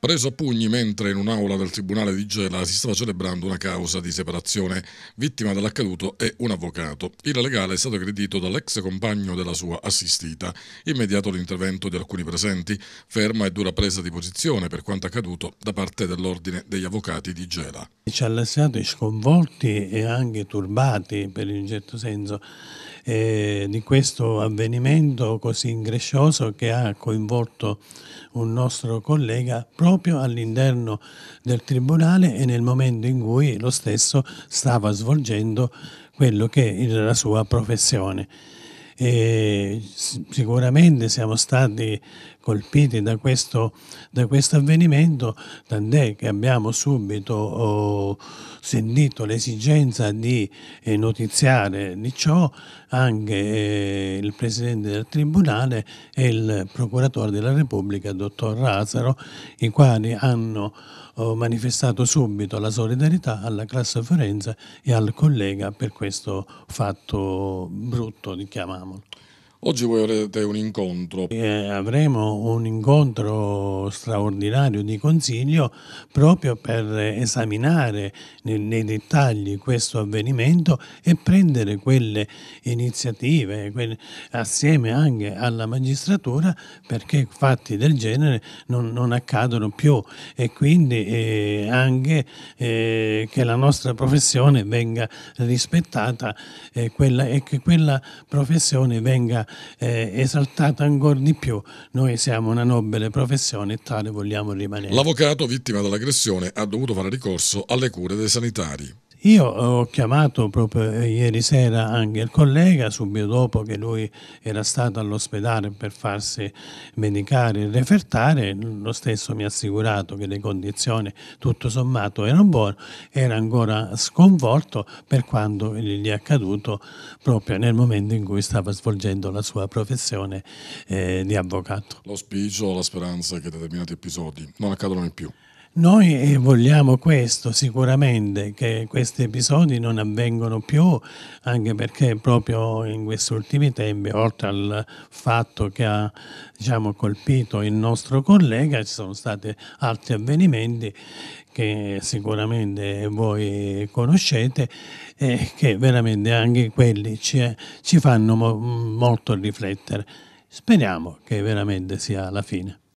Preso a pugni mentre in un'aula del Tribunale di Gela si stava celebrando una causa di separazione, vittima dell'accaduto è un avvocato. Il legale è stato aggredito dall'ex compagno della sua assistita. Immediato l'intervento di alcuni presenti, ferma e dura presa di posizione per quanto accaduto da parte dell'Ordine degli Avvocati di Gela. Ci ha lasciati sconvolti e anche turbati per in un certo senso eh, di questo avvenimento così increscioso che ha coinvolto un nostro collega proprio all'interno del Tribunale e nel momento in cui lo stesso stava svolgendo quello che era la sua professione e sicuramente siamo stati colpiti da questo, da questo avvenimento, tant'è che abbiamo subito oh, sentito l'esigenza di eh, notiziare di ciò anche eh, il Presidente del Tribunale e il Procuratore della Repubblica, Dottor Razaro, i quali hanno oh, manifestato subito la solidarietà alla classe forense e al collega per questo fatto brutto, chiamiamolo. monde. Oggi voi avrete un incontro. Eh, avremo un incontro straordinario di consiglio proprio per esaminare nei, nei, dettagli questo avvenimento e prendere quelle iniziative quelle, assieme anche alla magistratura perché fatti del genere non, non accadono più e quindi eh, anche eh, che la nostra professione venga rispettata e, eh, quella, e che quella professione venga eh, esaltata ancora di più. Noi siamo una nobile professione e tale vogliamo rimanere. L'avvocato vittima dell'aggressione ha dovuto fare ricorso alle cure dei sanitari. Io ho chiamato proprio eh, ieri sera anche il collega, subito dopo che lui era stato all'ospedale per farsi medicare e refertare, lo stesso mi ha assicurato che le condizioni tutto sommato erano buone, era ancora sconvolto per quanto gli è accaduto proprio nel momento in cui stava svolgendo la sua professione eh, di avvocato. L'auspicio, la speranza che determinati episodi non accadano più. Noi eh, vogliamo questo sicuramente, che questi episodi non avvengano più, anche perché proprio in questi ultimi tempi, oltre al fatto che ha diciamo, colpito il nostro collega, ci sono stati altri avvenimenti che sicuramente voi conoscete e che veramente anche quelli ci, ci fanno mo- molto riflettere. Speriamo che veramente sia la fine.